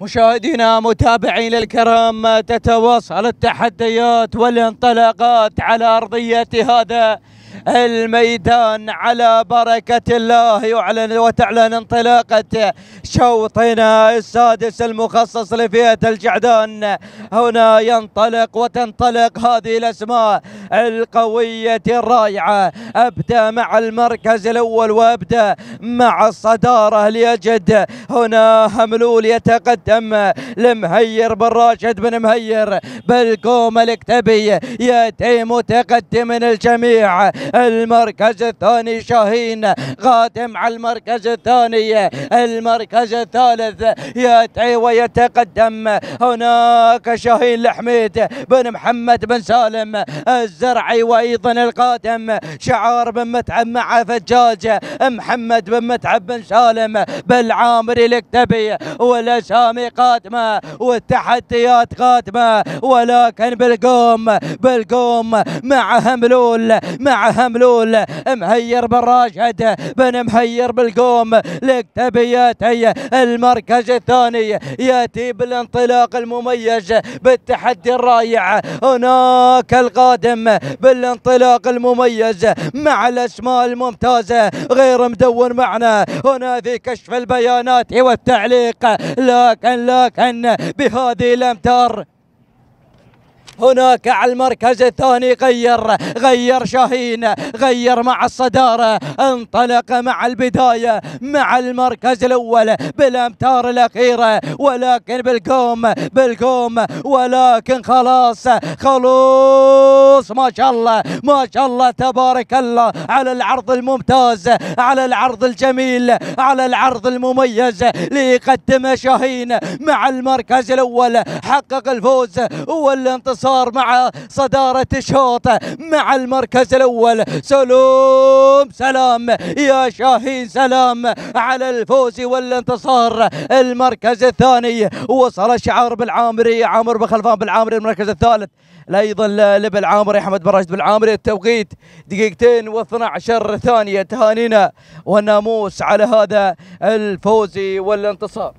مشاهدينا متابعينا الكرام تتواصل التحديات والانطلاقات على ارضيه هذا الميدان على بركة الله يعلن وتعلن انطلاقة شوطنا السادس المخصص لفئة الجعدان هنا ينطلق وتنطلق هذه الأسماء القوية الرائعة أبدأ مع المركز الأول وأبدأ مع الصدارة ليجد هنا هملول يتقدم لمهير بن راشد بن مهير بالقوم الكتبي يأتي متقدم من الجميع المركز الثاني شاهين قادم على المركز الثاني المركز الثالث ياتي ويتقدم هناك شاهين الحميد بن محمد بن سالم الزرعي وايضا القادم شعار بن متعب مع فجاج محمد بن متعب بن سالم بالعامري الاكتبي والاسامي قادمه والتحديات قادمه ولكن بالقوم بالقوم مع هملول مع هملول مهير بن راشد بن مهير بالقوم لكتبياتي المركز الثاني ياتي بالانطلاق المميز بالتحدي الرائع هناك القادم بالانطلاق المميز مع الاسماء الممتازه غير مدون معنا هنا في كشف البيانات والتعليق لكن لكن بهذه الامتار هناك على المركز الثاني غير غير شاهين غير مع الصدارة انطلق مع البداية مع المركز الأول بالأمتار الأخيرة ولكن بالقوم بالقوم ولكن خلاص خلوص ما شاء الله ما شاء الله تبارك الله على العرض الممتاز على العرض الجميل على العرض المميز ليقدم شاهين مع المركز الأول حقق الفوز والانتصار صار مع صدارة الشوط مع المركز الأول سلوم سلام يا شاهين سلام على الفوز والانتصار المركز الثاني وصل شعار بالعامري عامر بخلفان بالعامري المركز الثالث ايضا لبالعامري احمد بن راشد بالعامري التوقيت دقيقتين و12 ثانيه تهانينا والناموس على هذا الفوز والانتصار